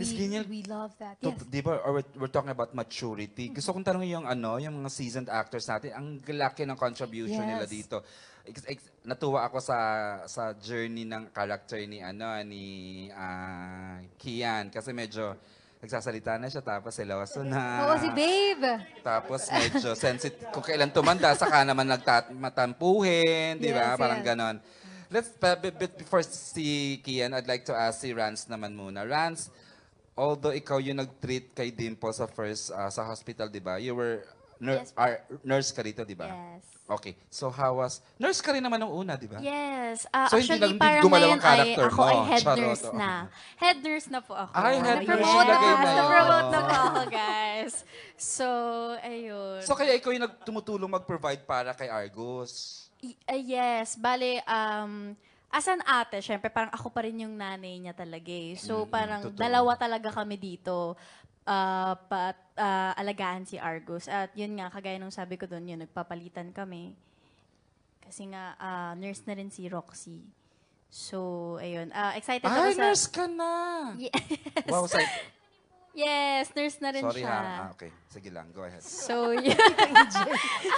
Miss Giniel, we love that. To, yes. Di ba, or we're, we're talking about maturity. Mm-hmm. Gusto kong tanongin yung ano, yung mga seasoned actors natin, ang laki ng contribution yes. nila dito. Ex, ex, natuwa ako sa sa journey ng character ni ano ni uh, Kian kasi medyo nagsasalita na siya tapos seryoso na. Oo, si Babe. Tapos medyo sensitive. Kung kailan tumanda, saka naman nagtatampuhin, di ba? Yes, Parang yes. ganon. Let's, but before si Kian, I'd like to ask si Rance naman muna. Rance, although ikaw yung nag-treat kay Dimple sa first, ah, sa hospital, di ba? You were, nur- Yes. are- ah, nurse ka rito, di ba? Yes. Okay. So how was, nurse ka rin naman nung una, di ba? Yes. Ah, So, hindi lang- actually, hindi parang gumalaw ang ngayon ay, character ako mo. ay head Charot, nurse oo. na. Head nurse na po ako. Ay, head nurse. na na, Ilagay mo. na-promote na po guys. So, ayun. So kaya ikaw yung nagtumutulong mag-provide para kay Argus. Y- ah, yes, bale, um, as an ate, syempre, parang ako pa rin yung nanay niya talaga eh. So, parang totoo. dalawa talaga kami dito ah, pa, ah, alagaan si Argus. At yun nga, kagaya nung sabi ko doon, yun, nagpapalitan kami. Kasi nga, ah, nurse na rin si Roxy. So, ayun. Ah, excited ako Ay, sa... nurse ka na! Yes. Wow, sa Yes, nurse na rin Sorry siya. ha. Ah, okay. Sige lang, go ahead. So, yeah.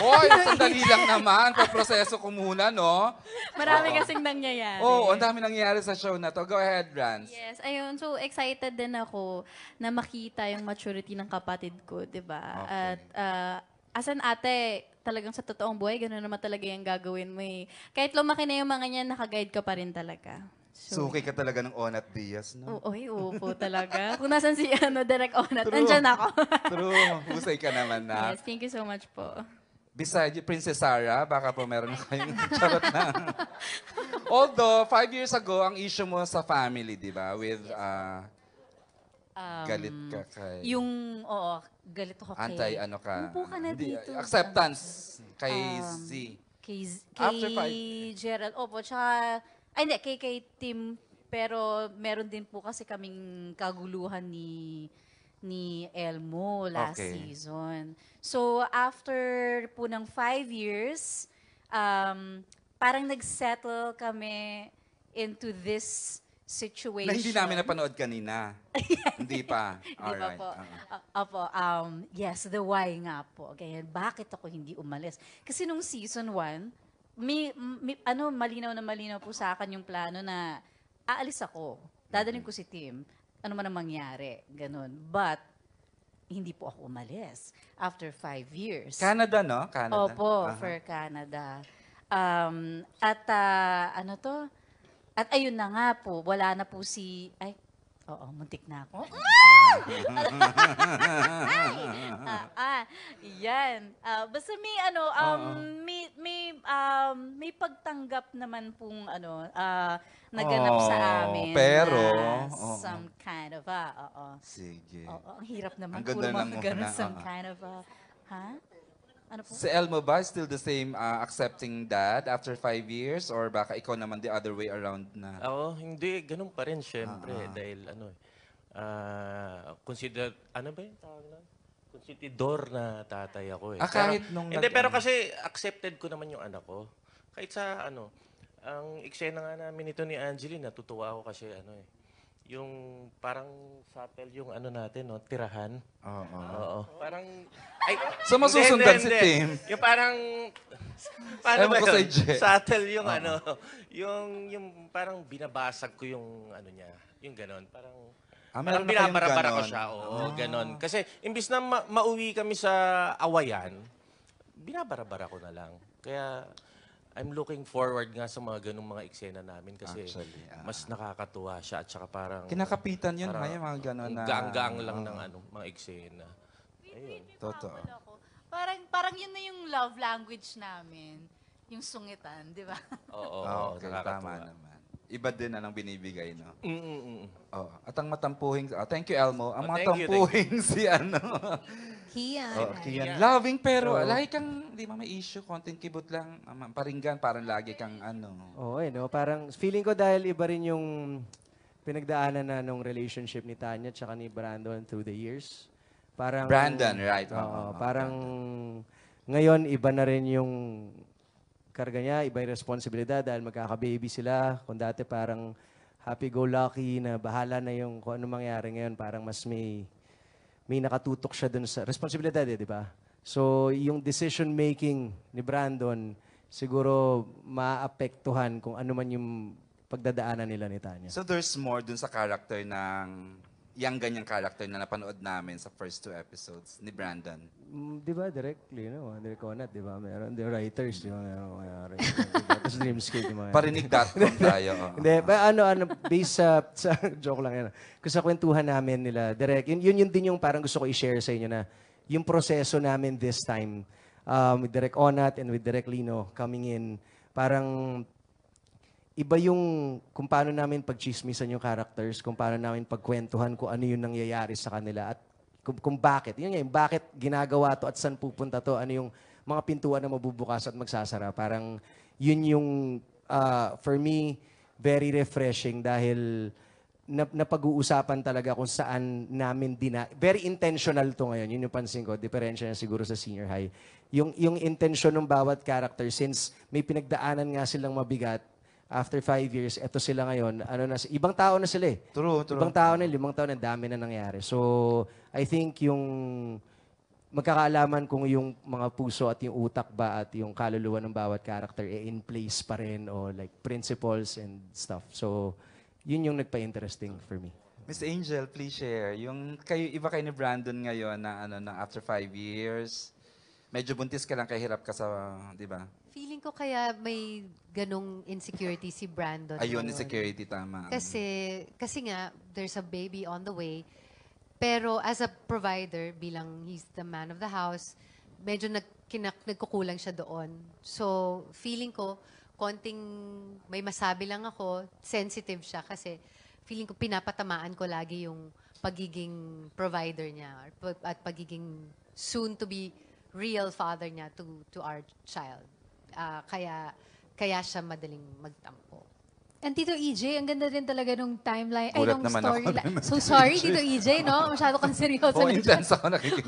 Hoy, sandali lang naman. Paproseso ko muna, no? Marami kasing nangyayari. Oo, oh, ang dami nangyayari sa show na to. Go ahead, Rans. Yes, ayun. So, excited din ako na makita yung maturity ng kapatid ko, di ba? Okay. At ah, as an ate, talagang sa totoong buhay, gano'n naman talaga yung gagawin mo eh. Kahit lumaki na yung mga niyan, nakaguide ka pa rin talaga. So, Suki ka talaga ng Onat Diaz, no? Oo, oy, oo po talaga. Kung nasan si ano, Direct Onat, True. andyan ako. True. Husay ka naman na. Yes, thank you so much po. Besides Princess Sarah, baka po meron kayong charot na. Although, five years ago, ang issue mo sa family, di ba? With, uh, Um, galit ka kay... Yung, oo, galit ako kay... Antay, ano ka? Upo ka na dito. Acceptance kay Um, Z. Kay, Z- kay After five- Gerald. Opo, tsaka ay, ah, hindi, kay, kay Tim, pero meron din po kasi kaming kaguluhan ni ni Elmo last Okay. season. So, after po ng five years, um, parang nagsettle kami into this situation. Na hindi namin napanood kanina. hindi pa. All Di ba pa po? Oo. A- Apo, um, yes, the why nga po. Ganyan, bakit ako hindi umalis? Kasi nung season 1, may, may, ano, malinaw na malinaw po sa akin yung plano na aalis ako. Dadaling ko si Tim. Ano man ang mangyari. Ganun. But, hindi po ako umalis after five years. Canada, no? Canada. Opo, uh-huh. for Canada. Um, at uh, ano to? At ayun na nga po, wala na po si, ay, Oo, muntik na ako. ah, ah, yan. Ah, basta may ano, um, Oo. may, may, um, may pagtanggap naman pong ano, uh, naganap sa amin. pero, na oo. some kind of, uh, oo. Sige. Oo, ang hirap naman Ang po ganda ng mga mga- some kind of, ah, ha? Ano po? Si Elmo ba still the same uh, accepting dad after five years? Or baka ikaw naman the other way around na? Oo, hindi. Ganun pa rin, syempre. Ah, ah. Dahil ano, eh. uh, consider, ano ba yung tawag na? Consentidor na tatay ako eh. Ah, kahit nung... Hindi, nag- pero kasi accepted ko naman yung anak ko. Kahit sa ano, ang eksena nga namin ito ni Angeline, natutuwa ako kasi ano eh yung parang subtle yung ano natin, no? Tirahan. Oo. Oo. Parang... Ay, So, masusundan si Tim. Yung parang... Paano ba yun? Subtle yung ano. Yung, yung parang binabasag ko yung ano niya. Yung ganon. Parang... Ah, parang meron binabarabara ko siya. Oo, ah. ganon. Kasi imbis na ma- mauwi kami sa awayan, binabarabara ko na lang. Kaya I'm looking forward nga sa mga ganung mga eksena namin kasi Actually, ah. mas nakakatuwa siya at saka parang Kinakapitan yun, Parang may mga gano'n na... gaang-gaang lang ah. ng ano, mga eksena. Totoo. Ako. Parang, parang yun na yung love language namin. Yung sungitan, di ba? Oo, oo, ah, okay, tama naman. Iba din anong binibigay, no? Mm, mm, mm, Oh, at ang matampuhing... ah, thank you, Elmo. Ang Oh, thank you, you. matampuhing si ano... Kian. Oh, Kian. Loving pero oh. lagi kang, di ba may issue, konting kibot lang, um, paringgan, parang lagi kang ano. Oo, oh, eh, no? parang feeling ko dahil iba rin yung pinagdaanan na nung relationship ni Tanya tsaka ni Brandon through the years. Parang, Brandon, right. Oo, oh, oh, parang Brandon. ngayon iba na rin yung karga niya, iba yung responsibilidad dahil magkaka-baby sila. Kung dati parang happy-go-lucky na bahala na yung kung ano mangyari ngayon, parang mas may may nakatutok siya dun sa responsibilidad eh, di ba? So, yung decision making ni Brandon, siguro maapektuhan kung ano man yung pagdadaanan nila ni Tanya. So, there's more dun sa character ng yung ganyang character na napanood namin sa first two episodes ni Brandon. Mm, di ba directly, no? Direct Conat, di ba? Meron, the writers, di ba? Meron mga writers. Tapos dreamscape yung mga... Parinig.com tayo. Hindi, ba, ano, ano, based sa, sa joke lang yan. Kasi sa kwentuhan namin nila, direct, yun, yun, yun din yung parang gusto ko i-share sa inyo na yung proseso namin this time um, with Direct Onat and with Direct Lino coming in, parang iba yung kung paano namin pagchismisan yung characters, kung paano namin pagkwentuhan kung ano yung nangyayari sa kanila at kung, kung bakit. Yun yung bakit ginagawa to at saan pupunta to, ano yung mga pintuan na mabubukas at magsasara. Parang yun yung, uh, for me, very refreshing dahil na, napag-uusapan talaga kung saan namin dina... Very intentional to ngayon. Yun yung pansin ko. Diferensya na siguro sa senior high. Yung, yung intention ng bawat character, since may pinagdaanan nga silang mabigat, after five years, eto sila ngayon, ano na, ibang tao na sila eh. True, true. Ibang tao na, limang taon, ang dami na nangyari. So, I think yung magkakaalaman kung yung mga puso at yung utak ba at yung kaluluwa ng bawat character eh, in place pa rin o like principles and stuff. So, yun yung nagpa-interesting for me. Miss Angel, please share. Yung kayo, iba kayo ni Brandon ngayon na ano na after five years, medyo buntis ka lang kay hirap ka sa, di ba? Feeling ko kaya may ganong insecurity si Brandon. Ayun, insecurity, tama. Kasi, kasi nga, there's a baby on the way. Pero as a provider, bilang he's the man of the house, medyo nagkinak, nagkukulang siya doon. So, feeling ko, konting may masabi lang ako, sensitive siya kasi feeling ko pinapatamaan ko lagi yung pagiging provider niya at pagiging soon to be real father niya to to our child. Uh, kaya, kaya siya madaling magtampo. And Tito EJ, ang ganda din talaga nung timeline, Gulat ay nung story. so sorry, Tito EJ, no? Masyado kang seryoso. oh, intense ako nakikinig.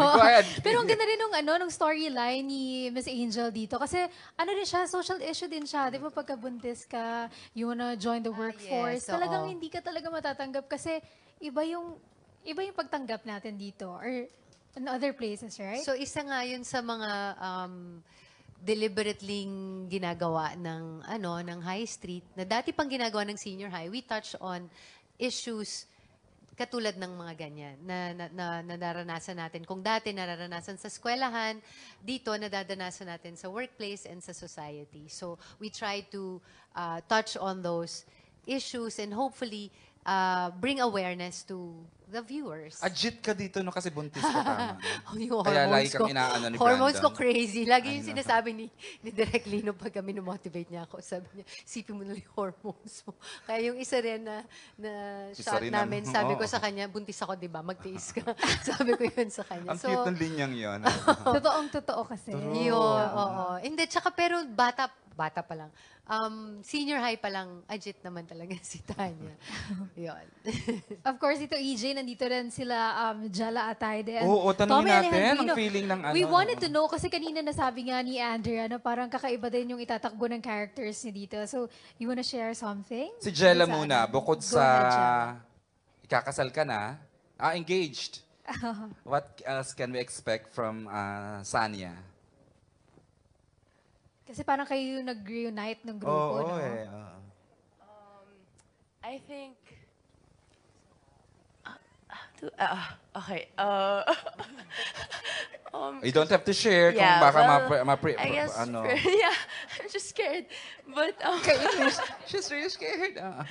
Pero ang ganda rin nung, ano, nung storyline ni Miss Angel dito. Kasi ano rin siya, social issue din siya. Di ba pagka buntis ka, you wanna join the workforce. Ah, yes, talagang oo. hindi ka talaga matatanggap kasi iba yung, iba yung pagtanggap natin dito. Or in other places, right? So isa nga yun sa mga um, deliberately ginagawa ng ano ng high street na dati pang ginagawa ng senior high we touch on issues katulad ng mga ganyan na, na, na, na naranasan natin. Kung dati nararanasan sa eskwelahan, dito nadadanasan natin sa workplace and sa society. So we try to uh, touch on those issues and hopefully uh, bring awareness to the viewers. Ajit ka dito no kasi buntis ka tama. Oh, yung Kaya lagi hormones ko. kang inaano ni Hormones ko crazy. Lagi yung sinasabi ni, ni Direk Lino pag kami motivate niya ako. Sabi niya, sipin mo na yung hormones mo. Kaya yung isa rin na, na Isa shot rin ang- namin, sabi ko sa kanya, buntis ako, di ba? Magtiis ka. sabi ko yun sa kanya. Ang cute ng linyang yun. Totoong totoo kasi. True. Yun, oo. Hindi, tsaka pero bata, bata pa lang. Um, senior high pa lang, ajit naman talaga si Tanya. Yun. of course, ito EJ, nandito rin sila um, Jala at and Oo, tanungin Tommy natin ang feeling ng ano. We wanted ano. to know kasi kanina nasabi nga ni Andrea na parang kakaiba din yung itatakbo ng characters niya dito. So, you wanna share something? Si Jella ano? muna, bukod Go sa ahead, ikakasal ka na, ah, engaged. What else can we expect from ah, Sanya? Kasi parang kayo yung nag-reunite ng grupo, oh, no? eh. oo. Um, I think... Uh, okay. Uh, um, You don't have to share kung Yeah, baka well, mapre, mapre, I guess, ano. yeah, I'm just scared. But, um, She's really scared. Ah.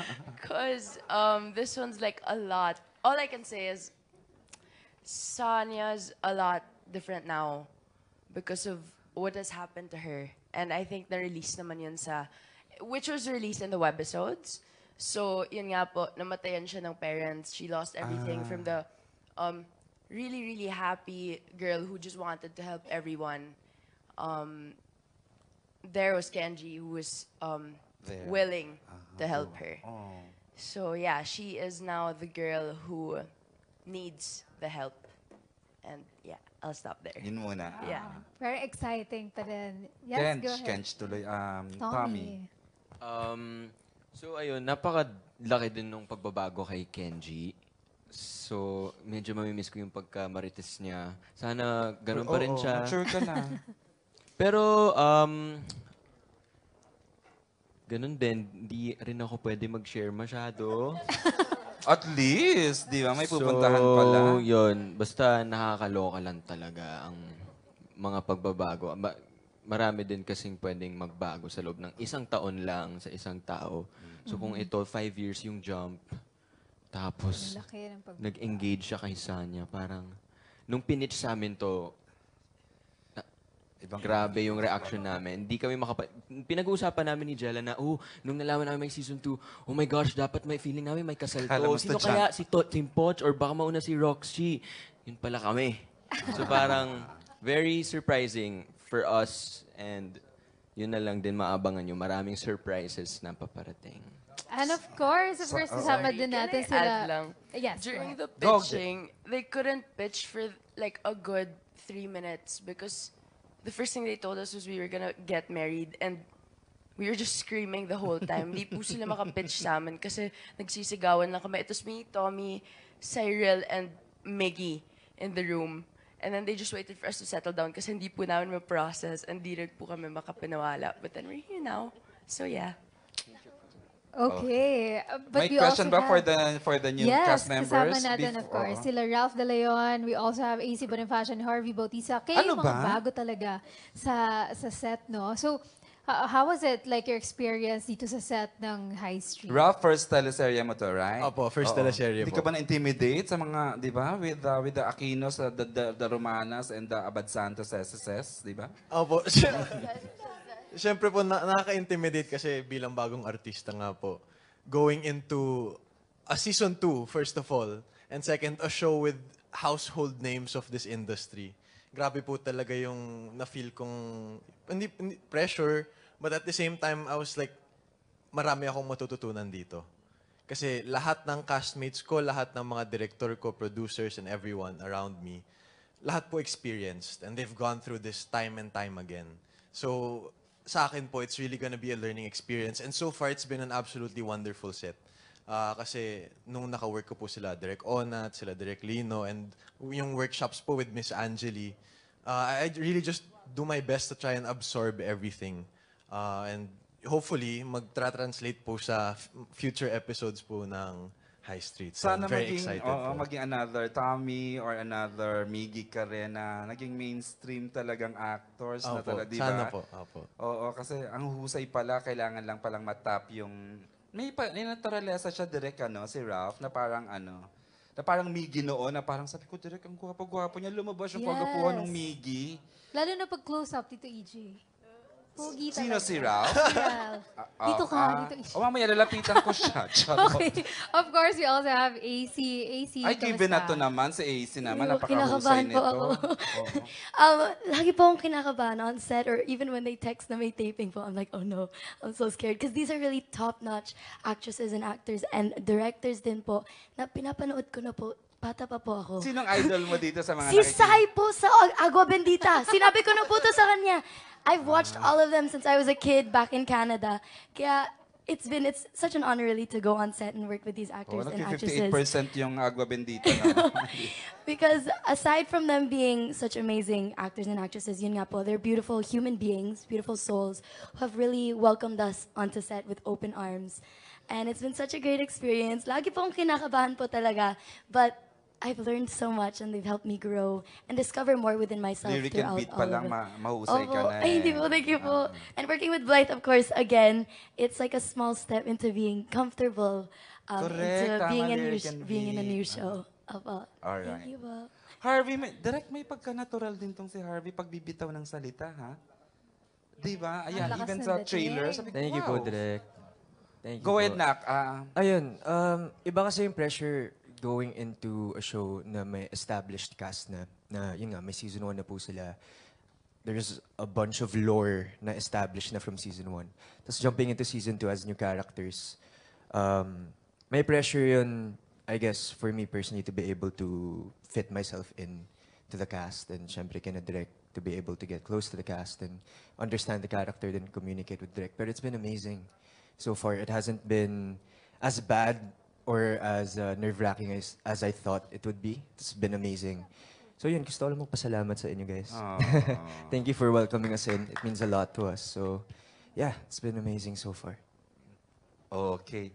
um, this one's like a lot. All I can say is Sonya's a lot different now because of what has happened to her. And I think na-release naman yun sa, which was released in the webisodes. So, yun nga po, namatayan siya ng parents. She lost everything ah. from the um, really, really happy girl who just wanted to help everyone. Um, there was Kenji who was um, there. willing uh ah, -huh. to help her. Oh. So, yeah, she is now the girl who needs the help And yeah, I'll stop there. Yun muna. Yeah. Very exciting pa rin. Yes, Kench, go ahead. Kench tuloy. Um, Tommy. Um, so ayun, napakalaki din nung pagbabago kay Kenji. So, medyo mamimiss ko yung pagka-marites niya. Sana ganun pa rin Oo, oh, Mature ka na. Pero, um, ganun din, hindi rin ako pwede mag-share masyado. At least, di ba? May pupuntahan so, pala. So, yun. Basta nakakaloka lang talaga ang mga pagbabago. Ma marami din kasing pwedeng magbago sa loob ng isang taon lang sa isang tao. So, kung mm-hmm. ito, five years yung jump, tapos nag-engage siya kay Sanya, parang, nung pinitch sa amin to, Ibang Grabe yung reaction namin. Hindi kami makapa... Pinag-uusapan namin ni Jella na, oh, nung nalaman namin may season 2, oh my gosh, dapat may feeling namin may kasal to. Sino kaya? Si to, Tim Poch or baka mauna si Roxy? Yun pala kami. So parang very surprising for us and yun na lang din maabangan nyo. Maraming surprises na paparating. And of course, of course, kasama oh. din natin sila. add lang? Yes. During the pitching, they couldn't pitch for like a good three minutes because the first thing they told us was we were gonna get married and we were just screaming the whole time. Hindi po sila makapitch sa amin kasi nagsisigawan lang kami. It me, Tommy, Cyril, and Miggy in the room. And then they just waited for us to settle down kasi hindi po namin ma-process and hindi rin po kami makapinawala. But then we're here now. So yeah. Thank you. Okay. Uh, but May we question also ba have... the for the new yes, cast members? Yes, kasama natin before, of course. Sila Ralph De Leon, we also have AC Bonifacio and Harvey Bautista. Kayo ano mga bago talaga sa sa set, no? So, how was it like your experience dito sa set ng High Street? Ralph, first teleserye mo to, right? Opo, first teleserye po. Hindi ka ba na-intimidate sa mga, di ba, with, uh, with the Aquinos, the, the, the Romanas, and the Abad Santos SSS, di ba? Opo. Siyempre po, na- nakaka-intimidate kasi bilang bagong artista nga po. Going into a season 2, first of all, and second, a show with household names of this industry. Grabe po talaga yung na-feel kong, hindi, hindi pressure, but at the same time, I was like, marami akong matututunan dito. Kasi lahat ng castmates ko, lahat ng mga director ko, producers, and everyone around me, lahat po experienced. And they've gone through this time and time again. So, sa akin po, it's really gonna be a learning experience. And so far, it's been an absolutely wonderful set. Uh, kasi nung naka-work ko po sila, Direk Onat, sila Direk Lino, and yung workshops po with Miss Angeli, uh, ah, I really just do my best to try and absorb everything. Uh, and hopefully, magtra-translate po sa future episodes po ng high street. So Sana I'm very maging, excited oo, for maging another Tommy or another Miggy ka rin na naging mainstream talagang actors na talaga, di ba? sana po. Opo. Oo, kasi ang husay pala, kailangan lang palang matap yung... May, pa, may naturalesa siya direct, ano, si Ralph, na parang ano, na parang Miggy noon, na parang sabi ko, direct, ang gwapo-gwapo niya, lumabas yung yes. Yes. ng Miggy. Lalo na pag close-up, Tito EJ. Pogi talaga. Sino si Ralph? Ralph. Ah, ah, dito ka, ah. dito. O mamaya lalapitan ko siya. okay. Of course, we also have AC. AC, Ay, given na to naman. sa AC naman, Ew, napakahusay kinakabahan po nito. ako. Oo. Um, lagi po akong kinakabahan on set or even when they text na may taping po, I'm like, oh no, I'm so scared. Because these are really top-notch actresses and actors and directors din po na pinapanood ko na po Bata pa po ako. Sinong idol mo dito sa mga Si nakikita? Sai po sa Agua Bendita. Sinabi ko na po to sa kanya. I've watched all of them since I was a kid back in Canada. Kaya it's been it's such an honor really to go on set and work with these actors oh, and actresses. 58% yung Agua Bendita. Na. because aside from them being such amazing actors and actresses, yun nga po, they're beautiful human beings, beautiful souls who have really welcomed us onto set with open arms. And it's been such a great experience. Lagi po akong kinakabahan po talaga. But I've learned so much and they've helped me grow and discover more within myself Lyric throughout beat all of ma- mahusay ka na. Ay, hindi po, thank you po. Ah. and working with Blythe, of course, again, it's like a small step into being comfortable, um, Correct, into being, a new, being in a new Beat. show. Opo. Alright. Thank you po. Harvey, may, direct may pagka-natural din tong si Harvey pagbibitaw ng salita, ha? Di ba? Ayan, lakas even sa trailer. Sabi ko, Thank you wow. po, Direk. Thank you Go ahead, Nak. Ah, Ayun, um, iba kasi yung pressure going into a show na may established cast na, na yun nga, may season 1 na po sila, there's a bunch of lore na established na from season 1. Tapos jumping into season 2 as new characters, um, may pressure yun, I guess, for me personally to be able to fit myself in to the cast and syempre kinadirect to be able to get close to the cast and understand the character then communicate with direct. But it's been amazing so far. It hasn't been as bad or as uh, nerve-wracking as, as I thought it would be. It's been amazing. So yun, gusto ko lang magpasalamat sa inyo guys. Thank you for welcoming us in. It means a lot to us. So yeah, it's been amazing so far. Okay.